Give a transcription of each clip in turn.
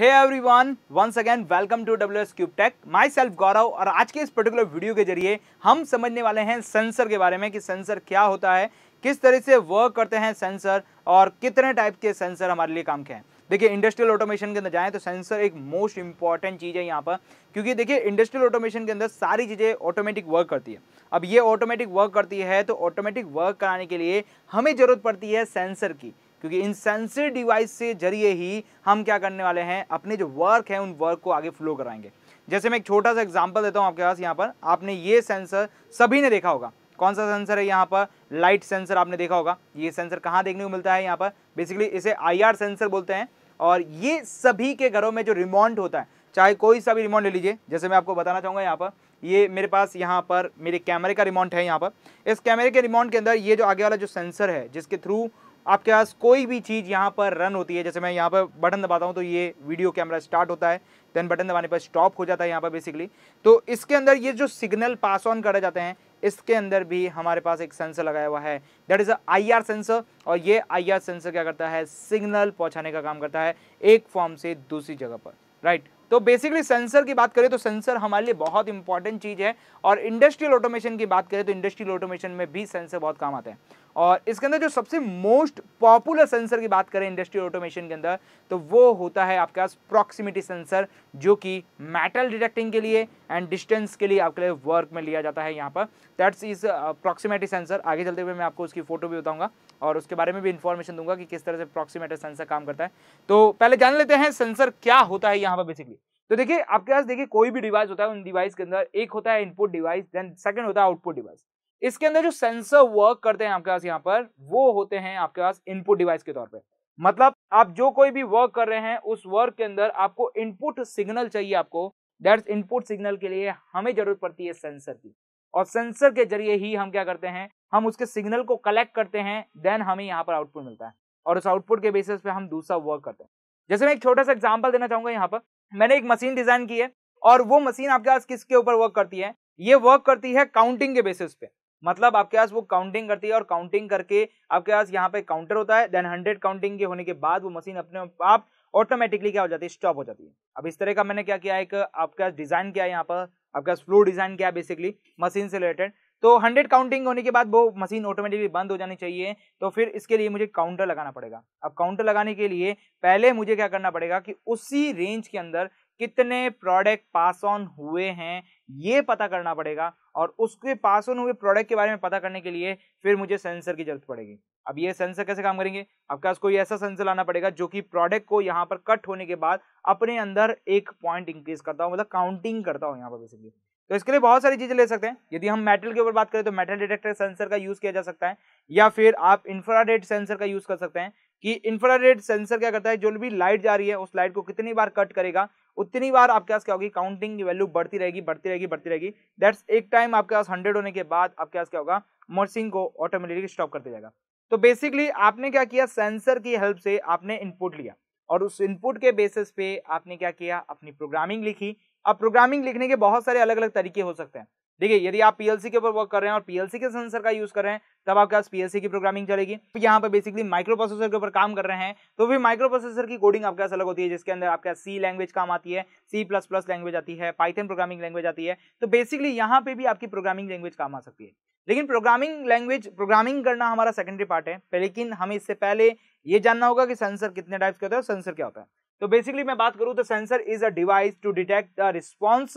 Hey everyone once again welcome to W S cube tech myself Gaurav और आज के इस पर्टिकुलर वीडियो के जरिए हम समझने वाले हैं सेंसर के बारे में कि सेंसर क्या होता है किस तरह से वर्क करते हैं सेंसर और कितने टाइप के सेंसर हमारे लिए काम के हैं देखिए इंडस्ट्रियल ऑटोमेशन के अंदर जाएं तो सेंसर एक मोस्ट इंपॉर्टेंट चीज़ है यहाँ पर क्योंकि देखिए इंडस्ट्रियल ऑटोमेशन के अंदर सारी चीज़ें ऑटोमेटिक वर्क करती है अब ये ऑटोमेटिक वर्क करती है तो ऑटोमेटिक वर्क कराने के लिए हमें ज़रूरत पड़ती है सेंसर की क्योंकि इन सेंसर डिवाइस से जरिए ही हम क्या करने वाले हैं अपने जो वर्क है उन वर्क को आगे फ्लो कराएंगे जैसे मैं एक छोटा सा एग्जाम्पल देता हूँ आपके पास यहाँ पर आपने ये सेंसर सभी ने देखा होगा कौन सा सेंसर है यहाँ पर लाइट सेंसर आपने देखा होगा ये सेंसर कहाँ देखने को मिलता है यहाँ पर बेसिकली इसे आई सेंसर बोलते हैं और ये सभी के घरों में जो रिमोट होता है चाहे कोई सा भी रिमोट ले लीजिए जैसे मैं आपको बताना चाहूँगा यहाँ पर ये मेरे पास यहाँ पर मेरे कैमरे का रिमोट है यहाँ पर इस कैमरे के रिमोट के अंदर ये जो आगे वाला जो सेंसर है जिसके थ्रू आपके पास कोई भी चीज़ यहाँ पर रन होती है जैसे मैं यहाँ पर बटन दबाता हूँ तो ये वीडियो कैमरा स्टार्ट होता है देन बटन दबाने पर स्टॉप हो जाता है यहाँ पर बेसिकली तो इसके अंदर ये जो सिग्नल पास ऑन करे जाते हैं इसके अंदर भी हमारे पास एक सेंसर लगाया हुआ है that is a IR sensor और ये आईआर सेंसर क्या करता है सिग्नल पहुँचाने का काम करता है एक फॉर्म से दूसरी जगह पर राइट right? तो बेसिकली सेंसर की बात करें तो सेंसर हमारे लिए बहुत इंपॉर्टेंट चीज़ है और इंडस्ट्रियल ऑटोमेशन की बात करें तो इंडस्ट्रियल ऑटोमेशन में भी सेंसर बहुत काम आते हैं और इसके अंदर जो सबसे मोस्ट पॉपुलर सेंसर की बात करें इंडस्ट्रियल ऑटोमेशन के अंदर तो वो होता है आपके पास प्रॉक्सिमिटी सेंसर जो कि मेटल डिटेक्टिंग के लिए एंड डिस्टेंस के लिए आपके लिए वर्क में लिया जाता है यहाँ पर दैट्स इज प्रॉक्सिमिटी सेंसर आगे चलते हुए मैं आपको उसकी फोटो भी बताऊंगा और उसके बारे में भी इन्फॉर्मेशन दूंगा कि किस तरह से अप्रॉक्सीमेटर सेंसर काम करता है तो पहले जान लेते हैं सेंसर क्या होता है यहाँ पर बेसिकली तो देखिए आपके पास देखिए कोई भी डिवाइस होता है उन डिवाइस के अंदर एक होता है इनपुट डिवाइस देन सेकंड होता है आउटपुट डिवाइस इसके अंदर जो सेंसर वर्क करते हैं आपके पास यहाँ पर वो होते हैं आपके पास इनपुट डिवाइस के तौर पर मतलब आप जो कोई भी वर्क कर रहे हैं उस वर्क के अंदर आपको इनपुट सिग्नल चाहिए आपको दैट इनपुट सिग्नल के लिए हमें जरूरत पड़ती है सेंसर की और सेंसर के जरिए ही हम क्या करते हैं हम उसके सिग्नल को कलेक्ट करते हैं देन हमें यहाँ पर आउटपुट मिलता है और उस आउटपुट के बेसिस पे हम दूसरा वर्क करते हैं जैसे मैं एक छोटा सा एग्जाम्पल देना चाहूंगा यहाँ पर मैंने एक मशीन डिजाइन की है और वो मशीन आपके पास किसके ऊपर वर्क करती है ये वर्क करती है काउंटिंग के बेसिस पे मतलब आपके पास वो काउंटिंग करती है और काउंटिंग करके आपके पास यहाँ पे काउंटर होता है देन हंड्रेड काउंटिंग के होने के बाद वो मशीन अपने आप ऑटोमेटिकली क्या हो जाती है स्टॉप हो जाती है अब इस तरह का मैंने क्या किया एक आपके पास डिजाइन किया है यहाँ पर आपके पास फ्लो डिजाइन किया बेसिकली मशीन से रिलेटेड तो हंड्रेड काउंटिंग होने के बाद वो मशीन ऑटोमेटिकली बंद हो जानी चाहिए तो फिर इसके लिए मुझे काउंटर लगाना पड़ेगा अब काउंटर लगाने के लिए पहले मुझे क्या करना पड़ेगा कि उसी रेंज के अंदर कितने प्रोडक्ट पास ऑन हुए हैं ये पता करना पड़ेगा और उसके पास ऑन हुए प्रोडक्ट के बारे में पता करने के लिए फिर मुझे सेंसर की जरूरत पड़ेगी अब ये सेंसर कैसे काम करेंगे क्या उसको ऐसा सेंसर लाना पड़ेगा जो कि प्रोडक्ट को यहाँ पर कट होने के बाद अपने अंदर एक पॉइंट इंक्रीज करता हो मतलब काउंटिंग करता हो यहाँ पर बेसिकली तो इसके लिए बहुत सारी चीज़ें ले सकते हैं यदि हम मेटल के ऊपर बात करें तो मेटल डिटेक्टर सेंसर का यूज़ किया जा सकता है या फिर आप इंफ्रारेड सेंसर का यूज़ कर सकते हैं कि इंफ्रारेड सेंसर क्या करता है जो भी लाइट जा रही है उस लाइट को कितनी बार कट करेगा उतनी बार आपके पास क्या होगी काउंटिंग की वैल्यू बढ़ती रहेगी बढ़ती रहेगी बढ़ती रहेगी दैट्स एक टाइम आपके पास हंड्रेड होने के बाद आपके पास क्या होगा मर्सिंग को ऑटोमेटिकली स्टॉप कर दिया जाएगा तो बेसिकली आपने क्या किया सेंसर की हेल्प से आपने इनपुट लिया और उस इनपुट के बेसिस पे आपने क्या किया अपनी प्रोग्रामिंग लिखी अब प्रोग्रामिंग लिखने के बहुत सारे अलग अलग तरीके हो सकते हैं देखिए यदि आप पीएलसी के ऊपर वर्क कर रहे हैं और पीएलसी के सेंसर का यूज कर रहे हैं तब आपके पास पीएलसी की प्रोग्रामिंग चलेगी तो यहाँ पर बेसिकली माइक्रो प्रोसेसर के ऊपर काम कर रहे हैं तो भी माइक्रो प्रोसेसर की कोडिंग आपके पास अलग होती है जिसके अंदर आपके सी लैंग्वेज काम आती है सी प्लस प्लस लैंग्वेज आती है पाइथन प्रोग्रामिंग लैंग्वेज आती है तो बेसिकली यहाँ पे भी आपकी प्रोग्रामिंग लैंग्वेज काम आ सकती है लेकिन प्रोग्रामिंग लैंग्वेज प्रोग्रामिंग करना हमारा सेकेंडरी पार्ट है लेकिन हमें इससे पहले ये जानना होगा कि सेंसर कितने टाइप्स के होते हैं सेंसर क्या होता है तो बेसिकली मैं बात करूं तो sensor is a device to detect the response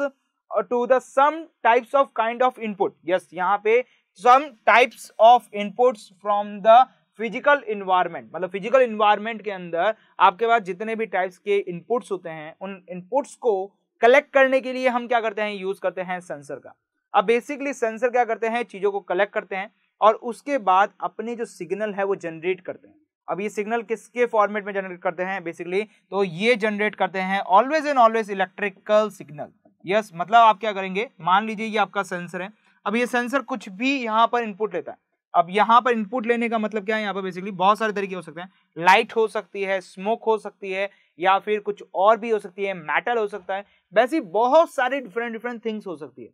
to the some types of kind of input yes यहाँ पे some types of inputs from the physical environment मतलब फिजिकल इन्वायरमेंट के अंदर आपके पास जितने भी टाइप्स के इनपुट्स होते हैं उन इनपुट्स को कलेक्ट करने के लिए हम क्या करते हैं यूज करते हैं सेंसर का अब बेसिकली सेंसर क्या करते हैं चीज़ों को कलेक्ट करते हैं और उसके बाद अपने जो सिग्नल है वो जनरेट करते हैं अब ये सिग्नल किसके फॉर्मेट में जनरेट करते हैं बेसिकली तो ये जनरेट करते हैं always and always electrical signal yes मतलब आप क्या करेंगे मान लीजिए ये आपका सेंसर है अब ये सेंसर कुछ भी यहाँ पर इनपुट लेता है अब यहाँ पर इनपुट लेने का मतलब क्या है यहाँ पर बेसिकली बहुत सारे तरीके हो सकते हैं लाइट हो सकती है स्मोक हो सकती है या फिर कुछ और भी हो सकती है मेटल हो सकता है वैसे बहुत सारी डिफरेंट डिफरेंट थिंग्स हो सकती है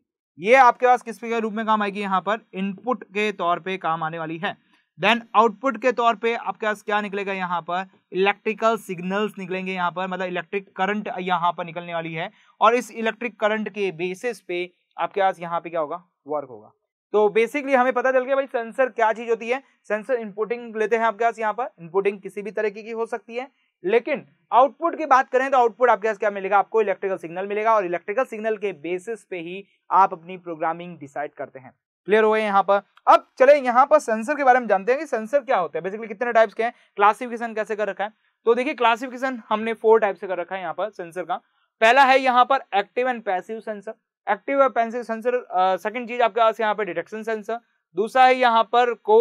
ये आपके पास किस के रूप में काम आएगी यहाँ पर इनपुट के तौर पे काम आने वाली है देन आउटपुट के तौर पे आपके पास क्या निकलेगा यहाँ पर इलेक्ट्रिकल सिग्नल्स निकलेंगे यहाँ पर मतलब इलेक्ट्रिक करंट यहाँ पर निकलने वाली है और इस इलेक्ट्रिक करंट के बेसिस पे आपके पास यहाँ पे क्या होगा वर्क होगा तो बेसिकली हमें पता चल गया भाई सेंसर क्या चीज होती है सेंसर इनपुटिंग लेते हैं आपके पास यहाँ पर इनपुटिंग किसी भी तरीके की हो सकती है लेकिन आउटपुट की बात करें तो आउटपुट आपके पास क्या मिलेगा आपको इलेक्ट्रिकल सिग्नल मिलेगा और इलेक्ट्रिकल सिग्नल के बेसिस पे ही आप अपनी प्रोग्रामिंग डिसाइड करते हैं क्लियर हो गए यहाँ पर अब चले यहाँ पर सेंसर के बारे में जानते हैं कि सेंसर क्या होता है बेसिकली कितने टाइप्स के हैं क्लासिफिकेशन कैसे कर रखा है तो देखिए क्लासिफिकेशन हमने फोर टाइप से कर रखा है यहाँ पर सेंसर का पहला है यहाँ पर active and passive sensor active और पैसिव सेंसर सेकंड चीज आपके पास यहाँ पर डिटेक्शन सेंसर दूसरा है यहाँ पर को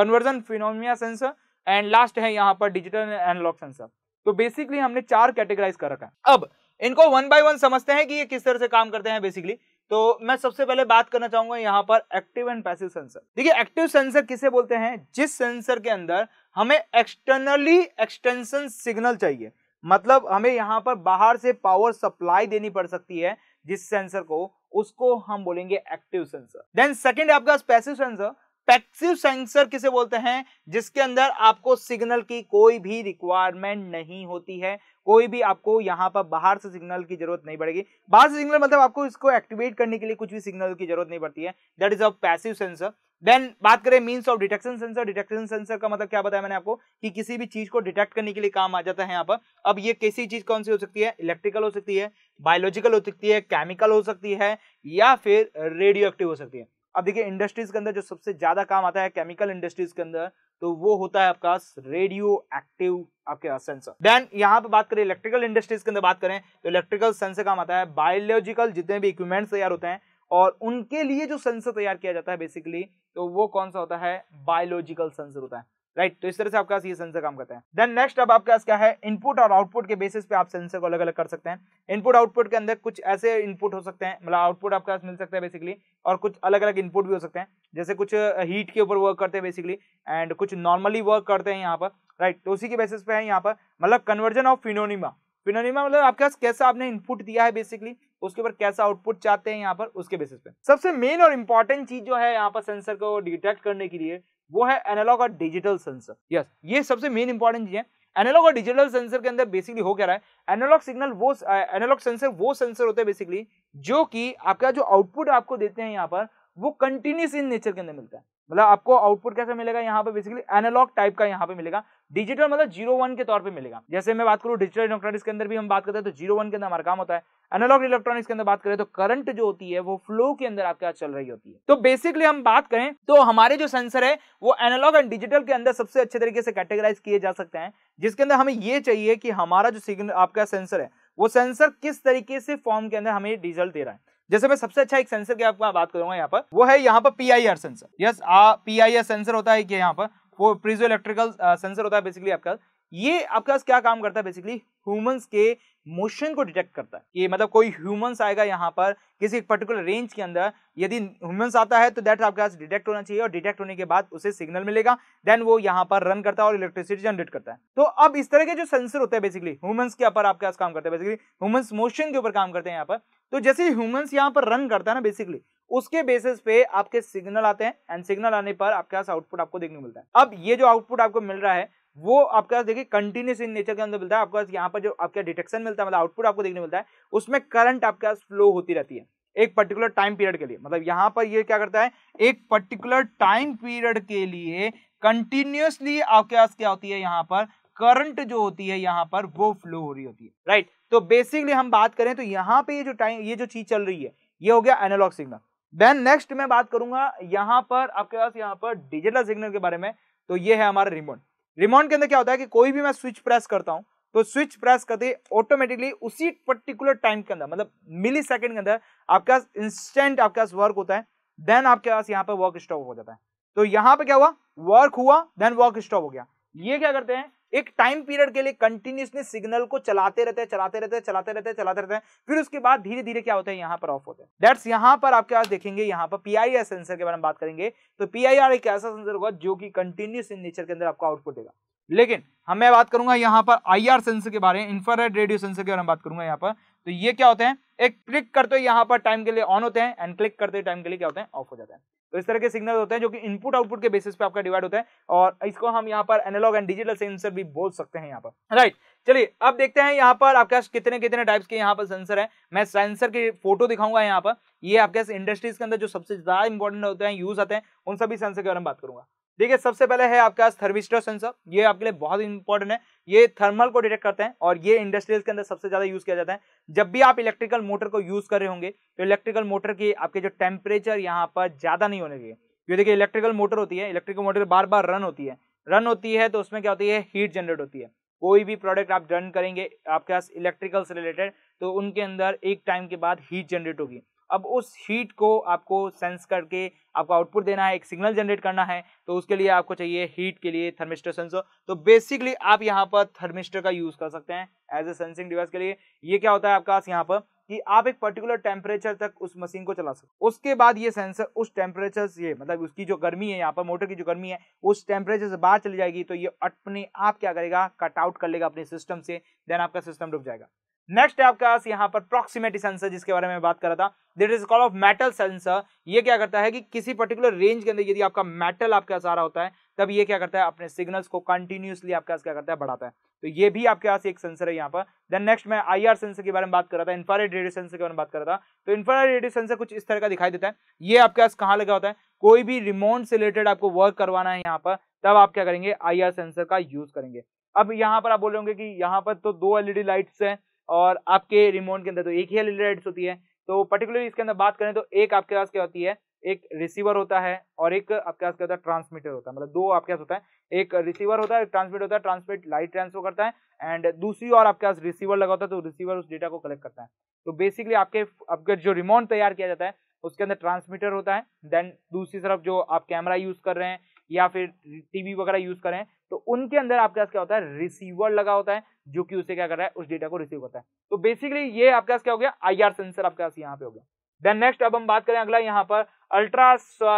conversion phenomena sensor and last है यहाँ पर डिजिटल एनालॉग सेंसर तो बेसिकली हमने चार कैटेगराइज कर रखा है अब इनको वन बाय वन समझते हैं कि ये किस तरह से काम करते हैं बेसिकली तो मैं सबसे पहले बात करना चाहूंगा यहाँ पर एक्टिव एंड पैसिव सेंसर देखिए एक्टिव सेंसर किसे बोलते हैं जिस सेंसर के अंदर हमें एक्सटर्नली एक्सटेंशन सिग्नल चाहिए मतलब हमें यहाँ पर बाहर से पावर सप्लाई देनी पड़ सकती है जिस सेंसर को उसको हम बोलेंगे एक्टिव सेंसर देन सेकेंड आपका पैसिव सेंसर पैक्सिव सेंसर किसे बोलते हैं जिसके अंदर आपको सिग्नल की कोई भी रिक्वायरमेंट नहीं होती है कोई भी आपको यहाँ पर बाहर से सिग्नल की जरूरत नहीं पड़ेगी बाहर से सिग्नल मतलब आपको इसको एक्टिवेट करने के लिए कुछ भी सिग्नल की जरूरत नहीं पड़ती है that is a passive sensor then बात करें means of detection sensor detection sensor का मतलब क्या बताया मैंने आपको कि किसी भी चीज को डिटेक्ट करने के लिए काम आ जाता है यहाँ पर अब ये कैसी चीज कौन सी हो सकती है इलेक्ट्रिकल हो सकती है बायोलॉजिकल हो सकती है केमिकल हो सकती है या फिर रेडियो एक्टिव हो सकती है अब देखिए इंडस्ट्रीज के अंदर जो सबसे ज्यादा काम आता है केमिकल इंडस्ट्रीज के अंदर तो वो होता है आपका रेडियो एक्टिव आपके सेंसर देन यहाँ पे बात करें इलेक्ट्रिकल इंडस्ट्रीज के अंदर बात करें तो इलेक्ट्रिकल सेंसर काम आता है बायोलॉजिकल जितने भी इक्विपमेंट तैयार होते हैं और उनके लिए जो सेंसर तैयार किया जाता है बेसिकली तो वो कौन सा होता है बायोलॉजिकल सेंसर होता है राइट तो इस तरह से आपके पास ये सेंसर काम करता है देन नेक्स्ट अब आपके पास क्या है इनपुट और आउटपुट के बेसिस पे आप सेंसर को अलग अलग कर सकते हैं इनपुट आउटपुट के अंदर कुछ ऐसे इनपुट हो सकते हैं मतलब आउटपुट आपके पास मिल सकता है बेसिकली और कुछ अलग अलग इनपुट भी हो सकते हैं जैसे कुछ हीट uh, के ऊपर वर्क करते हैं बेसिकली एंड कुछ नॉर्मली वर्क करते हैं यहाँ पर राइट तो उसी के बेसिस पे है यहाँ पर मतलब कन्वर्जन ऑफ फिनोनिमा फिनोनिमा मतलब आपके पास कैसा आपने इनपुट दिया है बेसिकली उसके ऊपर कैसा आउटपुट चाहते हैं यहाँ पर उसके बेसिस पे सबसे मेन और इंपॉर्टेंट चीज जो है यहाँ पर सेंसर को डिटेक्ट करने के लिए वो है एनालॉग और डिजिटल सेंसर यस ये सबसे मेन इंपॉर्टेंट चीज है एनालॉग और डिजिटल सेंसर के अंदर बेसिकली हो क्या रहा है एनालॉग सिग्नल वो एनालॉग uh, सेंसर वो सेंसर होते हैं बेसिकली जो कि आपका जो आउटपुट आपको देते हैं यहाँ पर वो कंटिन्यूस इन नेचर के अंदर मिलता है मतलब आपको आउटपुट कैसे मिलेगा यहाँ पे बेसिकली एनालॉग टाइप का यहाँ पे मिलेगा डिजिटल मतलब जीरो वन के तौर पे मिलेगा जैसे मैं बात करूँ डिजिटल इलेक्ट्रॉनिक्स के अंदर भी हम बात करते हैं तो जीरो वन के अंदर हमारा काम होता है एनालॉग इलेक्ट्रॉनिक्स के अंदर बात करें तो करंट जो होती है वो फ्लो के अंदर आपके यहाँ चल रही होती है तो बेसिकली हम बात करें तो हमारे जो सेंसर है वो एनालॉग एंड डिजिटल के अंदर सबसे अच्छे तरीके से कैटेगराइज किए जा सकते हैं जिसके अंदर हमें ये चाहिए कि हमारा जो सिग्नल आपका सेंसर है वो सेंसर किस तरीके से फॉर्म के अंदर हमें रिजल्ट दे रहा है जैसे मैं सबसे अच्छा एक सेंसर की आपको बात करूंगा यहाँ पर वो है यहाँ पर P sensor yes P I sensor होता है कि यहाँ पर वो प्रिजो इलेक्ट्रिकल सेंसर होता है बेसिकली आपका ये आपके पास क्या काम करता है बेसिकली ह्यूमंस के मोशन को डिटेक्ट करता है कि मतलब कोई ह्यूमंस आएगा यहाँ पर किसी एक पर्टिकुलर रेंज के अंदर यदि ह्यूमंस आता है तो दैट आपके पास डिटेक्ट होना चाहिए और डिटेक्ट होने के बाद उसे सिग्नल मिलेगा देन वो यहाँ पर रन करता है और इलेक्ट्रिसिटी जनरेट करता है तो अब इस तरह के जो सेंसर होते हैं बेसिकली ह्यूमंस के ऊपर आपके पास काम करते हैं बेसिकली ह्यूमंस मोशन के ऊपर काम करते हैं यहाँ पर तो जैसे ह्यूमंस यहाँ पर रन करता है ना बेसिकली उसके बेसिस पे आपके सिग्नल आते हैं एंड सिग्नल आने पर आपके पास आउटपुट आपको देखने को मिलता है अब ये जो आउटपुट आपको मिल रहा है वो आपके पास देखिए कंटिन्यूस इन नेचर के अंदर मिलता है आपके पास यहाँ पर जो आपका डिटेक्शन मिलता है मतलब आउटपुट आपको देखने मिलता है उसमें करंट आपके पास फ्लो होती रहती है एक पर्टिकुलर टाइम पीरियड के लिए मतलब यहाँ पर ये क्या करता है एक पर्टिकुलर टाइम पीरियड के लिए कंटिन्यूसली आपके पास क्या होती है यहाँ पर करंट जो होती है यहाँ पर वो फ्लो हो रही होती है राइट right? तो बेसिकली हम बात करें तो यहाँ पे ये जो टाइम ये जो चीज चल रही है ये हो गया एनालॉग सिग्नल देन नेक्स्ट मैं बात करूंगा यहाँ पर आपके पास यहाँ पर डिजिटल सिग्नल के बारे में तो ये है हमारा रिमोट रिमोट के अंदर क्या होता है कि कोई भी मैं स्विच प्रेस करता हूं तो स्विच प्रेस करते ऑटोमेटिकली उसी पर्टिकुलर टाइम के अंदर मतलब मिली सेकेंड के अंदर आपके पास इंस्टेंट आपके पास वर्क होता है देन आपके पास यहाँ पर वर्क स्टॉप हो जाता है तो यहाँ पे क्या हुआ वर्क हुआ देन वर्क स्टॉप हो गया ये क्या करते हैं एक टाइम पीरियड के लिए कंटिन्यूसली सिग्नल को चलाते रहते हैं चलाते रहते हैं चलाते रहते हैं चलाते रहते हैं फिर उसके बाद धीरे धीरे क्या होता है यहाँ पर ऑफ होते हैं डेट्स यहाँ पर आपके पास देखेंगे यहाँ पर पी सेंसर के बारे में बात करेंगे तो पी एक ऐसा सेंसर होगा जो कि कंटिन्यूस इन नेचर के अंदर आपको आउटपुट देगा लेकिन हम मैं बात करूंगा यहाँ पर आई आर सेंसर के बारे में इंफ्रारेड रेडियो सेंसर के बारे में बात करूंगा यहाँ पर तो ये क्या होते हैं एक क्लिक करते हैं यहाँ पर टाइम के लिए ऑन होते हैं एंड क्लिक करते हुए टाइम के लिए क्या होते हैं ऑफ हो जाते हैं तो इस तरह के सिग्नल होते हैं जो कि इनपुट आउटपुट के बेसिस पे आपका डिवाइड होता है और इसको हम यहाँ पर एनालॉग एंड डिजिटल सेंसर भी बोल सकते हैं यहाँ पर राइट चलिए अब देखते हैं यहाँ पर आपके पास कितने कितने टाइप्स के यहाँ पर सेंसर है मैं सेंसर की फोटो दिखाऊंगा यहाँ पर ये आपके इंडस्ट्रीज के अंदर जो सबसे ज्यादा इंपॉर्टेंट होते हैं यूज आते हैं उन सभी सेंसर के बारे में बात करूंगा देखिए सबसे पहले है आपके पास थर्मिस्टर सेंसर ये आपके लिए बहुत इंपॉर्टेंट है ये थर्मल को डिटेक्ट करते हैं और ये इंडस्ट्रीज के अंदर सबसे ज्यादा यूज किया जाता है जब भी आप इलेक्ट्रिकल मोटर को यूज कर रहे होंगे तो इलेक्ट्रिकल मोटर की आपके जो टेम्परेचर यहाँ पर ज्यादा नहीं होने चाहिए ये देखिए इलेक्ट्रिकल मोटर होती है इलेक्ट्रिकल मोटर बार बार रन होती है रन होती है तो उसमें क्या होती है हीट जनरेट होती है कोई भी प्रोडक्ट आप रन करेंगे आपके पास इलेक्ट्रिकल से रिलेटेड तो उनके अंदर एक टाइम के बाद हीट जनरेट होगी अब उस हीट को आपको सेंस करके आपको आउटपुट देना है एक सिग्नल जनरेट करना है तो उसके लिए आपको चाहिए हीट के लिए थर्मिस्टर सेंसर तो बेसिकली आप यहाँ पर थर्मिस्टर का यूज कर सकते हैं एज ए सेंसिंग डिवाइस के लिए ये क्या होता है आपका यहाँ पर कि आप एक पर्टिकुलर टेम्परेचर तक उस मशीन को चला सकते उसके बाद ये सेंसर उस टेम्परेचर से मतलब उसकी जो गर्मी है यहाँ पर मोटर की जो गर्मी है उस टेम्परेचर से बाहर चली जाएगी तो ये अपने आप क्या करेगा कट आउट कर लेगा अपने सिस्टम से देन आपका सिस्टम रुक जाएगा नेक्स्ट है आपके पास यहाँ पर प्रॉक्सिमेटी सेंसर जिसके बारे में बात कर रहा था this is call of metal sensor ये क्या करता है कि किसी पर्टिकुलर रेंज के अंदर यदि आपका मेटल आपके पास आ रहा होता है तब ये क्या करता है अपने सिग्नल्स को कंटिन्यूसली आपके पास क्या करता है बढ़ाता है तो ये भी आपके पास एक सेंसर है यहाँ पर देन नेक्स्ट मैं आई सेंसर के बारे में बात कर रहा था इन्फ्रारेड रेडियो सेंसर के बारे में बात कर रहा था तो इन्फ्रारेड रेडियो सेंसर कुछ इस तरह का दिखाई देता है ये आपके पास कहाँ लगा होता है कोई भी रिमोट से रिलेटेड आपको वर्क करवाना है यहाँ पर तब आप क्या करेंगे आई सेंसर का यूज करेंगे अब यहाँ पर आप बोल रहे होंगे कि यहाँ पर तो दो एलईडी लाइट्स है और आपके रिमोट के अंदर तो एक ही एलईडी होती है तो पर्टिकुलरली इसके अंदर बात करें तो एक आपके पास क्या होती है एक रिसीवर होता है और एक आपके पास क्या होता है ट्रांसमीटर होता है मतलब दो आपके पास होता है एक रिसीवर होता है ट्रांसमिट होता है ट्रांसमिट लाइट ट्रांसफर करता है एंड दूसरी और आपके पास रिसीवर लगा होता है तो रिसीवर उस डेटा को कलेक्ट करता है तो बेसिकली आपके आपके जो रिमोट तैयार किया जाता है उसके अंदर ट्रांसमीटर होता है देन दूसरी तरफ जो आप कैमरा यूज कर रहे हैं या फिर टीवी वगैरह यूज कर रहे हैं तो उनके अंदर आपके पास क्या होता है रिसीवर लगा होता है जो कि उसे क्या कर रहा है उस डेटा को रिसीव करता है तो बेसिकली ये आपके पास क्या हो गया आई सेंसर आपके पास यहाँ पे हो गया देन नेक्स्ट अब हम बात करें अगला यहाँ पर ultra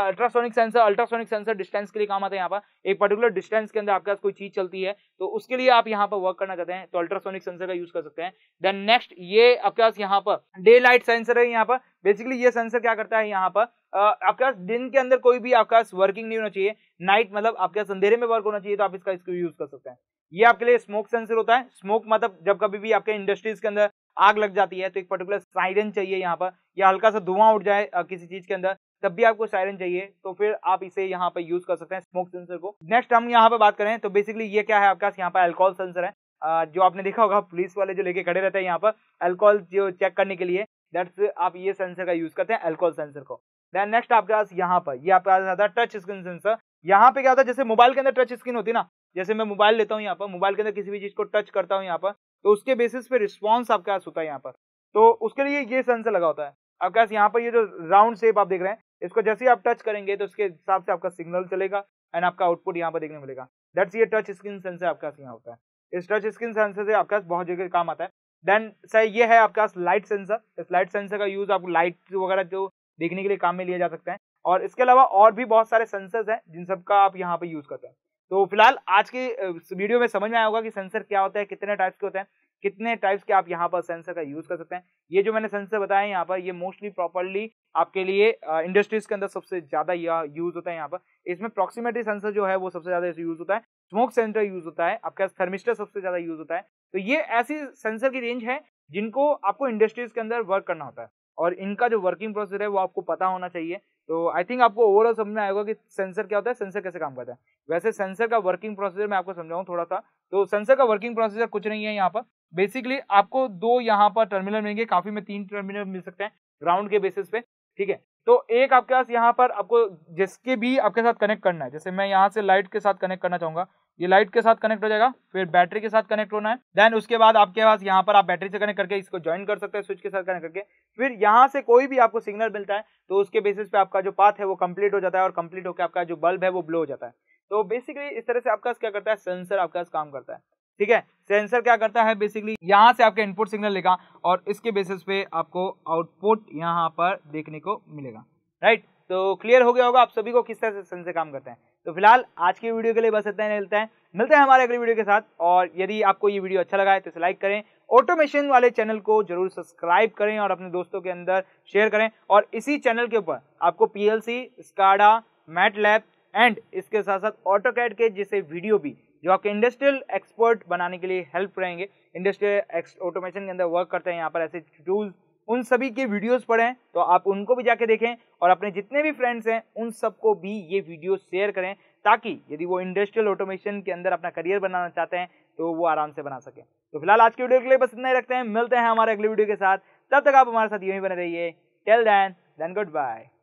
ultrasonic sensor ultrasonic sensor distance के लिए काम आता है यहाँ पर एक पर्टिकुलर डिस्टेंस के अंदर आपके पास कोई चीज चलती है तो उसके लिए आप यहाँ पर वर्क करना चाहते हैं तो अल्ट्रासोनिक सेंसर का यूज कर सकते हैं देन नेक्स्ट ये आपके पास यहाँ पर डे लाइट सेंसर है यहाँ पर बेसिकली ये सेंसर क्या करता है यहाँ पर आपके पास दिन के अंदर कोई भी आपके पास वर्किंग नहीं होना चाहिए नाइट मतलब आपके पास अंधेरे में वर्क होना चाहिए तो आप इसका इसको यूज कर सकते हैं ये आपके लिए स्मोक सेंसर होता है स्मोक मतलब जब कभी भी आपके इंडस्ट्रीज के अंदर आग लग जाती है तो एक पर्टिकुलर साइरन चाहिए यहाँ पर या हल्का सा धुआं उठ जाए किसी चीज के अंदर तब भी आपको साइरन चाहिए तो फिर आप इसे यहाँ पर यूज कर सकते हैं स्मोक सेंसर को नेक्स्ट हम यहाँ पर बात करें तो बेसिकली ये क्या है आपके पास यहाँ पर एल्कोहल सेंसर है जो आपने देखा होगा पुलिस वाले जो लेके खड़े रहते हैं यहाँ पर एल्कोहल जो चेक करने के लिए दैट्स आप ये सेंसर का यूज करते हैं एल्कोहल सेंसर को देन नेक्स्ट आपके पास यहाँ पर ये आपके पास आता है टच स्क्रीन सेंसर यहाँ पे क्या होता है जैसे मोबाइल के अंदर टच स्क्रीन होती है ना जैसे मैं मोबाइल लेता हूँ यहाँ पर मोबाइल के अंदर किसी भी चीज को टच करता हूँ यहाँ पर तो उसके बेसिस पे रिस्पॉन्स आपके पास होता है यहाँ पर तो उसके लिए ये सेंसर लगा होता है आपके पास यहाँ पर ये जो राउंड शेप आप देख रहे हैं इसको जैसे ही आप टच करेंगे तो उसके हिसाब से आपका सिग्नल चलेगा एंड आपका आउटपुट यहाँ पर देखने मिलेगा दैट्स ये टच स्क्रीन सेंसर आपके पास यहाँ होता है इस टच स्क्रीन सेंसर से आपके पास बहुत जगह काम आता है देन सर ये है आपके पास लाइट सेंसर इस लाइट सेंसर का यूज आप लाइट वगैरह जो देखने के लिए काम में लिया जा सकता है और इसके अलावा और भी बहुत सारे सेंसर्स हैं जिन सब का आप यहाँ पे यूज करते हैं तो फिलहाल आज के वीडियो में समझ में आया होगा कि सेंसर क्या होता है कितने टाइप्स के होते हैं कितने टाइप्स के आप यहाँ पर सेंसर का यूज कर सकते हैं ये जो मैंने सेंसर बताया है यहाँ पर ये मोस्टली प्रॉपरली आपके लिए इंडस्ट्रीज के अंदर सबसे ज्यादा यह यूज होता है यहाँ पर इसमें प्रॉक्सिमेटरी सेंसर जो है वो सबसे ज्यादा यूज होता है स्मोक सेंसर यूज होता है आपके थर्मिस्टर सबसे ज्यादा यूज होता है तो ये ऐसी सेंसर की रेंज है जिनको आपको इंडस्ट्रीज के अंदर वर्क करना होता है और इनका जो वर्किंग प्रोसेस है वो आपको पता होना चाहिए तो आई थिंक आपको ओवरऑल समझ में आएगा कि सेंसर क्या होता है सेंसर कैसे काम करता है वैसे सेंसर का वर्किंग प्रोसेसर मैं आपको समझाऊँ थोड़ा सा तो सेंसर का वर्किंग प्रोसेसर कुछ नहीं है यहाँ पर बेसिकली आपको दो यहाँ पर टर्मिनल मिलेंगे काफी में तीन टर्मिनल मिल सकते हैं ग्राउंड के बेसिस पे ठीक है तो एक आपके पास यहाँ पर आपको जिसके भी आपके साथ कनेक्ट करना है जैसे मैं यहाँ से लाइट के साथ कनेक्ट करना चाहूंगा ये लाइट के साथ कनेक्ट हो जाएगा फिर बैटरी के साथ कनेक्ट होना है देन उसके बाद आपके पास यहाँ पर आप बैटरी से कनेक्ट करके इसको ज्वाइन कर सकते हैं स्विच के साथ कनेक्ट करके फिर यहाँ से कोई भी आपको सिग्नल मिलता है तो उसके बेसिस पे आपका जो पाथ है वो कंप्लीट हो जाता है और कंप्लीट होकर आपका जो बल्ब है वो ब्लो हो जाता है तो बेसिकली इस तरह से आपका क्या करता है सेंसर आपका काम करता है ठीक है सेंसर क्या करता है बेसिकली यहाँ से आपके इनपुट सिग्नल लेगा और इसके बेसिस पे आपको आउटपुट यहाँ पर देखने को मिलेगा राइट तो क्लियर हो गया होगा आप सभी को किस तरह से सेंसर काम करते हैं तो फिलहाल आज की वीडियो के लिए बस इतना ही मिलता है मिलते हैं हमारे अगली वीडियो के साथ और यदि आपको ये वीडियो अच्छा लगा है तो इसे लाइक करें ऑटोमेशन वाले चैनल को जरूर सब्सक्राइब करें और अपने दोस्तों के अंदर शेयर करें और इसी चैनल के ऊपर आपको P L C SCADA MATLAB and इसके साथ साथ ऑटो के जैसे वीडियो भी जो आपके इंडस्ट्रियल एक्सपर्ट बनाने के लिए हेल्प करेंगे इंडस्ट्रियल ऑटोमेशन के अंदर वर्क करते हैं यहाँ पर ऐसे टूल्स उन सभी के वीडियोस पढ़ें तो आप उनको भी जाके देखें और अपने जितने भी फ्रेंड्स हैं उन सबको भी ये वीडियो शेयर करें ताकि यदि वो इंडस्ट्रियल ऑटोमेशन के अंदर अपना करियर बनाना चाहते हैं तो वो आराम से बना सकें तो फिलहाल आज की वीडियो के लिए बस इतना ही रखते हैं मिलते हैं हमारे अगले वीडियो के साथ तब तक आप हमारे साथ यही बने रहिए till then then good bye